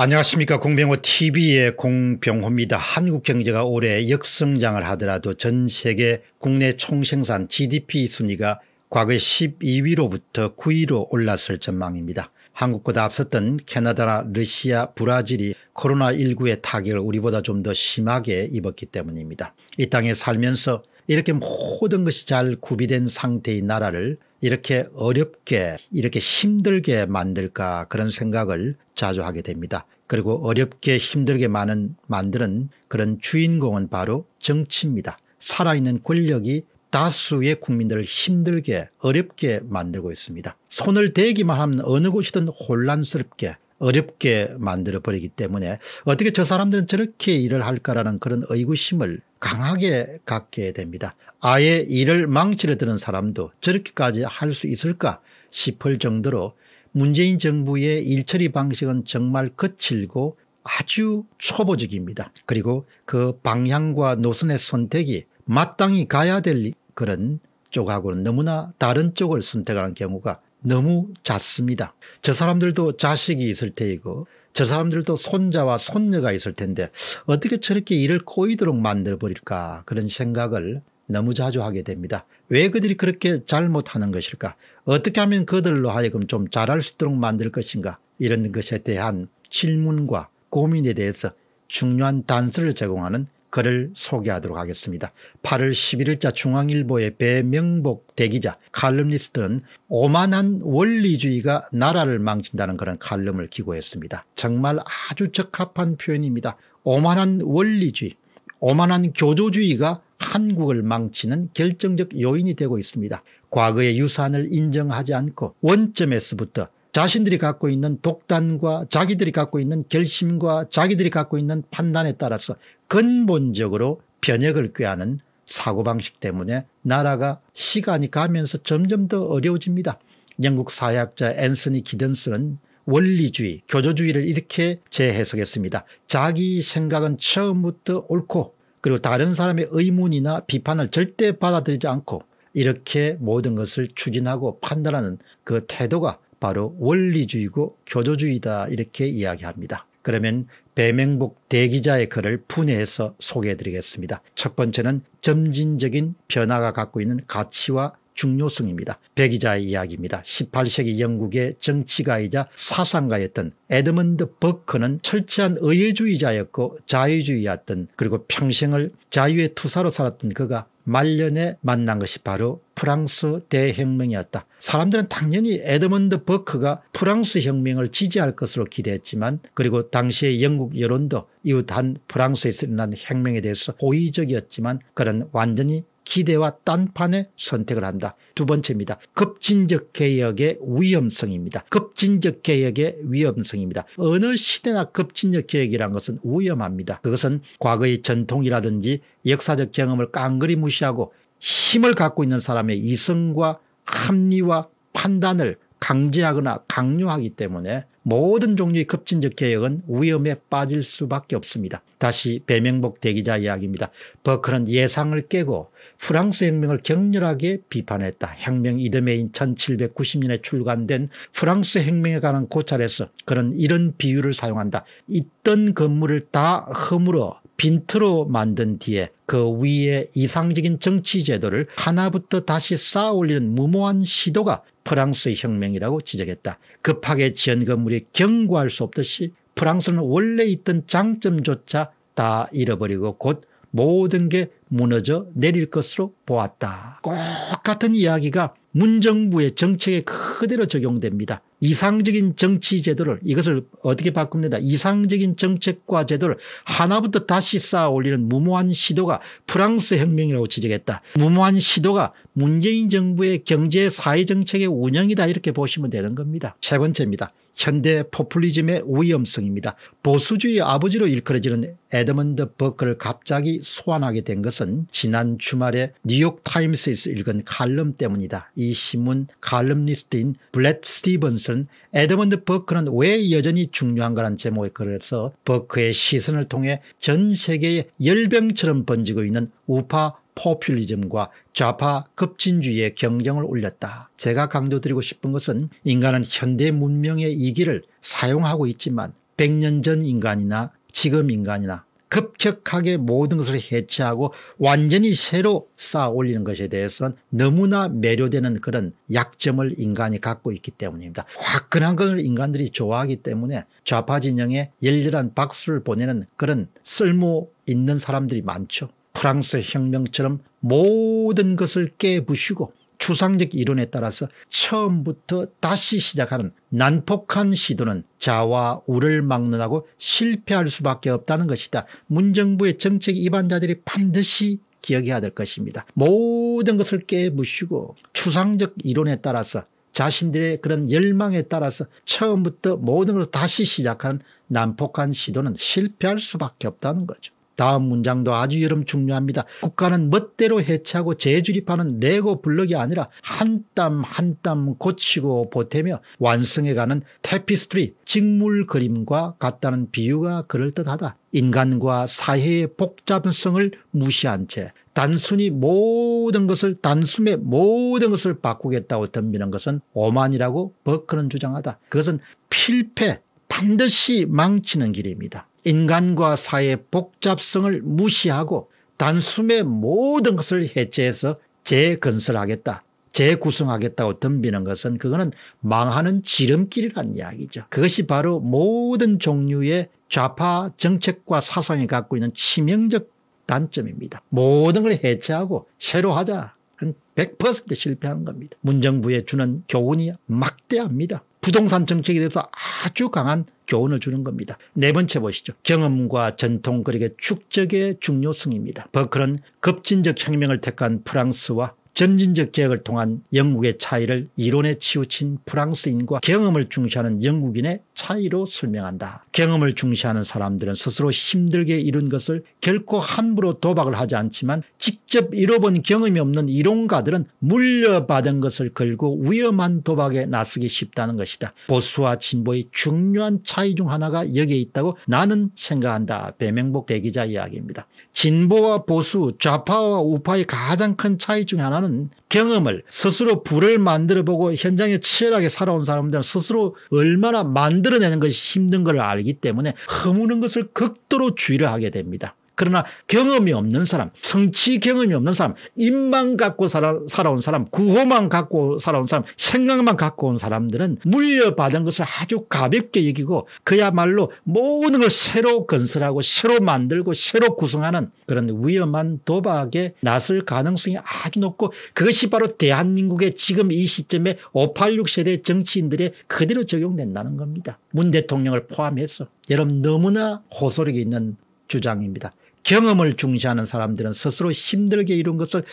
안녕하십니까 공병호 tv의 공병호입니다. 한국 경제가 올해 역성장을 하더라도 전 세계 국내 총생산 gdp 순위가 과거 12위로부터 9위로 올랐을 전망입니다. 한국보다 앞섰던 캐나다나 러시아 브라질이 코로나19의 타격을 우리보다 좀 더 심하게 입었기 때문입니다. 이 땅에 살면서 이렇게 모든 것이 잘 구비된 상태의 나라를 이렇게 어렵게 이렇게 힘들게 만들까 그런 생각을 자주 하게 됩니다. 그리고 어렵게 힘들게 많은 만드는 그런 주인공은 바로 정치입니다. 살아있는 권력이 다수의 국민들을 힘들게 어렵게 만들고 있습니다. 손을 대기만 하면 어느 곳이든 혼란스럽게 어렵게 만들어버리기 때문에 어떻게 저 사람들은 저렇게 일을 할까라는 그런 의구심을 강하게 갖게 됩니다. 아예 일을 망치려 드는 사람도 저렇게까지 할 수 있을까 싶을 정도로 문재인 정부의 일처리 방식은 정말 거칠고 아주 초보적입니다. 그리고 그 방향과 노선의 선택이 마땅히 가야 될 그런 쪽하고는 너무나 다른 쪽을 선택하는 경우가 너무 잦습니다. 저 사람들도 자식이 있을 테이고 저 사람들도 손자와 손녀가 있을 텐데 어떻게 저렇게 일을 꼬이도록 만들어버릴까 그런 생각을 너무 자주 하게 됩니다. 왜 그들이 그렇게 잘못하는 것일까 어떻게 하면 그들로 하여금 좀 잘할 수 있도록 만들 것인가 이런 것에 대한 질문과 고민에 대해서 중요한 단서를 제공하는 글을 소개하도록 하겠습니다. 8월 11일자 중앙일보의 배명복 대기자 칼럼니스트는 오만한 원리주의가 나라를 망친다는 그런 칼럼을 기고했습니다. 정말 아주 적합한 표현입니다. 오만한 원리주의 오만한 교조주의가 한국을 망치는 결정적 요인이 되고 있습니다. 과거의 유산을 인정하지 않고 원점에서부터 자신들이 갖고 있는 독단과 자기들이 갖고 있는 결심과 자기들이 갖고 있는 판단에 따라서 근본적으로 변혁을 꾀하는 사고방식 때문에 나라가 시간이 가면서 점점 더 어려워집니다. 영국 사회학자 앤서니 기든스는 원리주의 교조주의를 이렇게 재해석했습니다. 자기 생각은 처음부터 옳고 그리고 다른 사람의 의문이나 비판을 절대 받아들이지 않고 이렇게 모든 것을 추진하고 판단하는 그 태도가 바로 원리주의고 교조주의다 이렇게 이야기합니다. 그러면 배명복 대기자의 글을 분해해서 소개해드리겠습니다. 첫 번째는 점진적인 변화가 갖고 있는 가치와 중요성입니다. 배기자의 이야기입니다. 18세기 영국의 정치가이자 사상가였던 에드먼드 버크는 철저한 의회주의자였고 자유주의였던 그리고 평생을 자유의 투사로 살았던 그가 말년에 만난 것이 바로 프랑스 대혁명이었다. 사람들은 당연히 에드먼드 버크가 프랑스 혁명을 지지할 것으로 기대했지만 그리고 당시의 영국 여론도 이웃한 프랑스에서 일어난 혁명에 대해서 호의적이었지만 그는 완전히 기대와 딴판의 선택을 한다. 두 번째입니다. 급진적 개혁의 위험성입니다. 급진적 개혁의 위험성입니다. 어느 시대나 급진적 개혁이란 것은 위험합니다. 그것은 과거의 전통이라든지 역사적 경험을 깡그리 무시하고 힘을 갖고 있는 사람의 이성과 합리와 판단을 강제하거나 강요하기 때문에 모든 종류의 급진적 개혁은 위험에 빠질 수밖에 없습니다. 다시 배명복 대기자 이야기입니다. 버크는 예상을 깨고 프랑스 혁명을 격렬하게 비판했다. 혁명 이듬해인 1790년에 출간된 프랑스 혁명에 관한 고찰에서 그런 이런 비유를 사용한다. 있던 건물을 다 허물어 빈트로 만든 뒤에 그 위에 이상적인 정치 제도를 하나부터 다시 쌓아 올리는 무모한 시도가 프랑스 혁명이라고 지적했다. 급하게 지은 건물이 경고할 수 없듯이 프랑스는 원래 있던 장점조차 다 잃어버리고 곧 모든 게 무너져 내릴 것으로 보았다. 똑같은 이야기가 문정부의 정책에 그대로 적용됩니다. 이상적인 정치 제도를 이것을 어떻게 바꿉니다. 이상적인 정책과 제도를 하나부터 다시 쌓아 올리는 무모한 시도가 프랑스 혁명이라고 지적했다. 무모한 시도가 문재인 정부의 경제 사회 정책의 운영이다 이렇게 보시면 되는 겁니다. 세 번째입니다. 현대 포퓰리즘의 위험성입니다. 보수주의 아버지로 일컬어지는 에드먼드 버크를 갑자기 소환하게 된 것은 지난 주말에 뉴욕타임스에서 읽은 칼럼 때문이다. 이 신문 칼럼니스트인 블렛 스티븐슨 에드먼드 버크는 왜 여전히 중요한가란 제목의 글에서 버크의 시선을 통해 전 세계에 열병처럼 번지고 있는 우파 포퓰리즘과 좌파 급진주의의 경쟁을 올렸다. 제가 강조드리고 싶은 것은 인간은 현대 문명의 이기를 사용하고 있지만 100년 전 인간이나 지금 인간이나 급격하게 모든 것을 해체하고 완전히 새로 쌓아 올리는 것에 대해서는 너무나 매료되는 그런 약점을 인간이 갖고 있기 때문입니다. 화끈한 것을 인간들이 좋아하기 때문에 좌파 진영에 열렬한 박수를 보내는 그런 쓸모 있는 사람들이 많죠. 프랑스 혁명처럼 모든 것을 깨부시고 추상적 이론에 따라서 처음부터 다시 시작하는 난폭한 시도는 자와 우를 막론하고 실패할 수밖에 없다는 것이다. 문정부의 정책 입안자들이 반드시 기억해야 될 것입니다. 모든 것을 깨부시고 추상적 이론에 따라서 자신들의 그런 열망에 따라서 처음부터 모든 것을 다시 시작하는 난폭한 시도는 실패할 수밖에 없다는 거죠. 다음 문장도 아주 여름 중요합니다. 국가는 멋대로 해체하고 재주립하는 레고 블럭이 아니라 한땀 한땀 한 땀 고치고 보태며 완성해가는 테피스트리 직물 그림과 같다는 비유가 그럴듯하다. 인간과 사회의 복잡성을 무시한 채 단순히 모든 것을 단숨에 모든 것을 바꾸겠다고 덤비는 것은 오만이라고 버크는 주장하다. 그것은 필패 반드시 망치는 길입니다. 인간과 사회 복잡성을 무시하고 단숨에 모든 것을 해체해서 재건설하겠다 재구성하겠다고 덤비는 것은 그거는 망하는 지름길이란 이야기죠. 그것이 바로 모든 종류의 좌파 정책과 사상이 갖고 있는 치명적 단점입니다. 모든 걸 해체하고 새로 하자. 한 100% 실패하는 겁니다. 문정부에 주는 교훈이 막대합니다. 부동산 정책에 대해서 아주 강한 교훈을 주는 겁니다. 네 번째 보시죠. 경험과 전통 그리고 그러니까 축적의 중요성입니다. 버클은 뭐 급진적 혁명을 택한 프랑스와 점진적 개혁을 통한 영국의 차이를 이론에 치우친 프랑스인과 경험을 중시하는 영국인의 차이로 설명한다. 경험을 중시하는 사람들은 스스로 힘들게 이룬 것을 결코 함부로 도박을 하지 않지만 직접 잃어본 경험이 없는 이론가들은 물려받은 것을 걸고 위험한 도박에 나서기 쉽다는 것이다. 보수와 진보의 중요한 차이 중 하나가 여기에 있다고 나는 생각한다. 배명복 대기자 이야기입니다. 진보와 보수, 좌파와 우파의 가장 큰 차이 중 하나는 사는 경험을 스스로 불을 만들어보고 현장에 치열하게 살아온 사람들은 스스로 얼마나 만들어내는 것이 힘든 걸 알기 때문에 허무는 것을 극도로 주의를 하게 됩니다. 그러나 경험이 없는 사람, 성취 경험이 없는 사람, 입만 갖고 살아, 살아온 사람, 구호만 갖고 살아온 사람, 생각만 갖고 온 사람들은 물려받은 것을 아주 가볍게 여기고 그야말로 모든 걸 새로 건설하고 새로 만들고 새로 구성하는 그런 위험한 도박에 나설 가능성이 아주 높고 그것이 바로 대한민국의 지금 이 시점에 586 세대 정치인들의 그대로 적용된다는 겁니다. 문 대통령을 포함해서 여러분 너무나 호소력이 있는 주장입니다. 경험을 중시하는 사람들은 스스로 힘들게 이룬 것을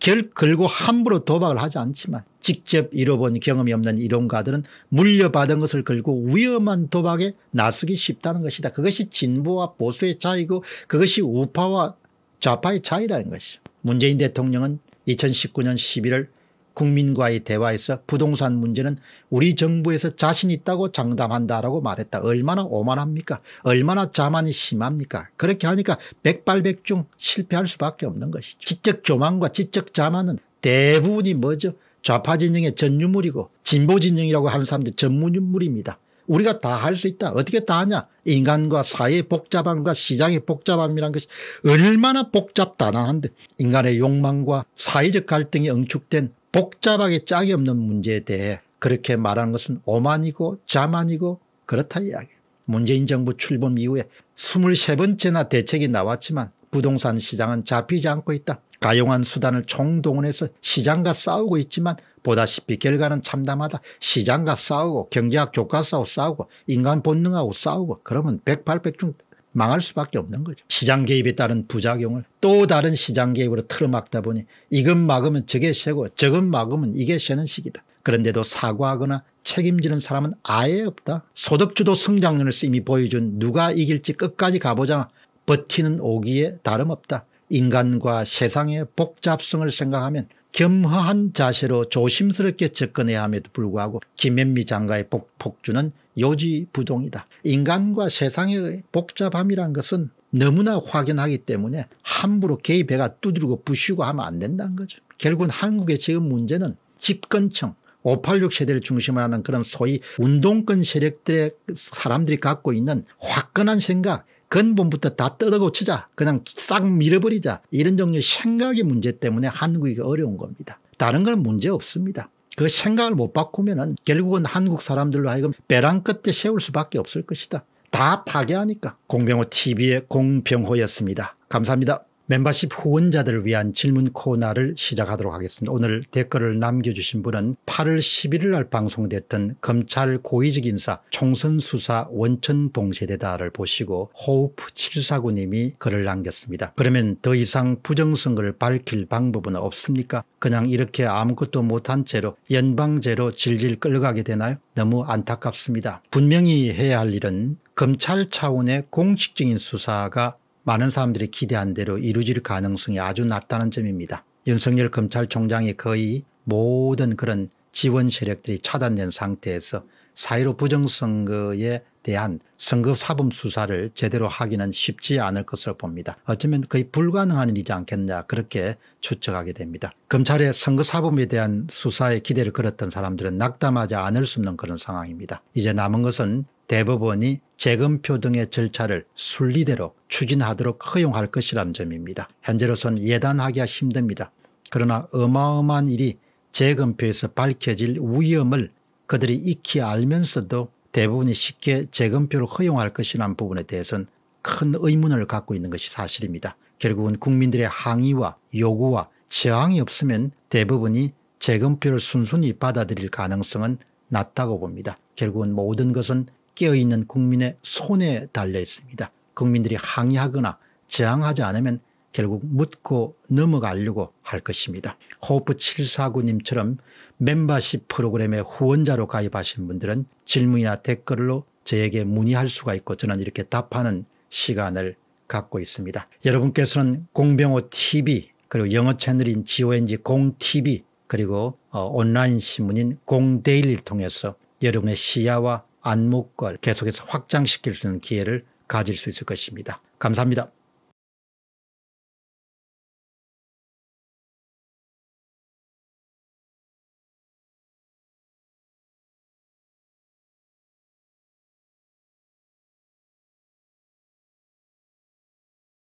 결코 함부로 도박을 하지 않지만 직접 이어본 경험이 없는 이론가들은 물려받은 것을 걸고 위험한 도박에 나서기 쉽다는 것이다. 그것이 진보와 보수의 차이고 그것이 우파와 좌파의 차이라는 것이죠. 문재인 대통령은 2019년 11월 국민과의 대화에서 부동산 문제는 우리 정부에서 자신 있다고 장담한다라고 말했다. 얼마나 오만합니까? 얼마나 자만이 심합니까? 그렇게 하니까 백발백중 실패할 수밖에 없는 것이죠. 지적 교만과 지적 자만은 대부분이 뭐죠? 좌파 진영의 전유물이고 진보 진영이라고 하는 사람들 전문유물입니다. 우리가 다 할 수 있다. 어떻게 다 하냐. 인간과 사회의 복잡함과 시장의 복잡함이란 것이 얼마나 복잡다난한데 인간의 욕망과 사회적 갈등이 응축된 복잡하게 짝이 없는 문제에 대해 그렇게 말하는 것은 오만이고 자만이고 그렇다 이야기 문재인 정부 출범 이후에 23번째나 대책이 나왔지만 부동산 시장은 잡히지 않고 있다. 가용한 수단을 총동원해서 시장과 싸우고 있지만 보다시피 결과는 참담하다. 시장과 싸우고 경제학 교과서하고 싸우고 인간 본능하고 싸우고 그러면 108백 중 망할 수밖에 없는 거죠. 시장 개입에 따른 부작용을 또 다른 시장 개입으로 틀어막다 보니 이것 막으면 저게 새고 저것 막으면 이게 새는 식이다. 그런데도 사과하거나 책임지는 사람은 아예 없다. 소득주도 성장률에 이미 보여준 누가 이길지 끝까지 가보자 버티는 오기에 다름없다. 인간과 세상의 복잡성을 생각하면 겸허한 자세로 조심스럽게 접근해야 함에도 불구하고 김현미 장관의 폭주는 요지부동이다. 인간과 세상의 복잡함이란 것은 너무나 확인하기 때문에 함부로 개의 배가 두드리고 부시고 하면 안 된다는 거죠. 결국은 한국의 지금 문제는 집권층 586 세대를 중심으로 하는 그런 소위 운동권 세력들의 사람들이 갖고 있는 화끈한 생각 근본부터 다 뜯어고치자 그냥 싹 밀어버리자 이런 종류의 생각의 문제 때문에 한국이 어려운 겁니다. 다른 건 문제 없습니다. 그 생각을 못 바꾸면은 결국은 한국 사람들로 하여금 배랑 끝에 세울 수밖에 없을 것이다. 다 파괴하니까. 공병호 TV의 공병호였습니다. 감사합니다. 멤버십 후원자들을 위한 질문 코너를 시작하도록 하겠습니다. 오늘 댓글을 남겨주신 분은 8월 11일 날 방송됐던 검찰 고위직 인사 총선 수사 원천 봉쇄대다를 보시고 호흡 749님이 글을 남겼습니다. 그러면 더 이상 부정선거를 밝힐 방법은 없습니까? 그냥 이렇게 아무것도 못한 채로 연방제로 질질 끌려가게 되나요? 너무 안타깝습니다. 분명히 해야 할 일은 검찰 차원의 공식적인 수사가 많은 사람들이 기대한 대로 이루어질 가능성이 아주 낮다는 점입니다. 윤석열 검찰총장이 거의 모든 그런 지원 세력들이 차단된 상태에서 사회로 부정선거에 대한 선거사범 수사를 제대로 하기는 쉽지 않을 것으로 봅니다. 어쩌면 거의 불가능한 일이지 않겠냐 그렇게 추측하게 됩니다. 검찰의 선거사범에 대한 수사에 기대를 걸었던 사람들은 낙담하지 않을 수 없는 그런 상황입니다. 이제 남은 것은 대법원이 재검표 등의 절차를 순리대로 추진하도록 허용할 것이란 점입니다. 현재로선 예단하기가 힘듭니다. 그러나 어마어마한 일이 재검표에서 밝혀질 위험을 그들이 익히 알면서도 대부분이 쉽게 재검표를 허용할 것이란 부분에 대해서는 큰 의문을 갖고 있는 것이 사실입니다. 결국은 국민들의 항의와 요구와 저항이 없으면 대부분이 재검표를 순순히 받아들일 가능성은 낮다고 봅니다. 결국은 모든 것은 깨어있는 국민의 손에 달려 있습니다. 국민들이 항의하거나 저항하지 않으면 결국 묻고 넘어가려고 할 것입니다. 호프 749님처럼 멤버십 프로그램의 후원자로 가입하신 분들은 질문이나 댓글로 저에게 문의할 수가 있고 저는 이렇게 답하는 시간을 갖고 있습니다. 여러분께서는 공병호 TV 그리고 영어 채널인 GONG 공TV 그리고 어, 온라인 신문인 공데일리를 통해서 여러분의 시야와 안목과 계속해서 확장시킬 수 있는 기회를 가질 수 있을 것입니다. 감사합니다.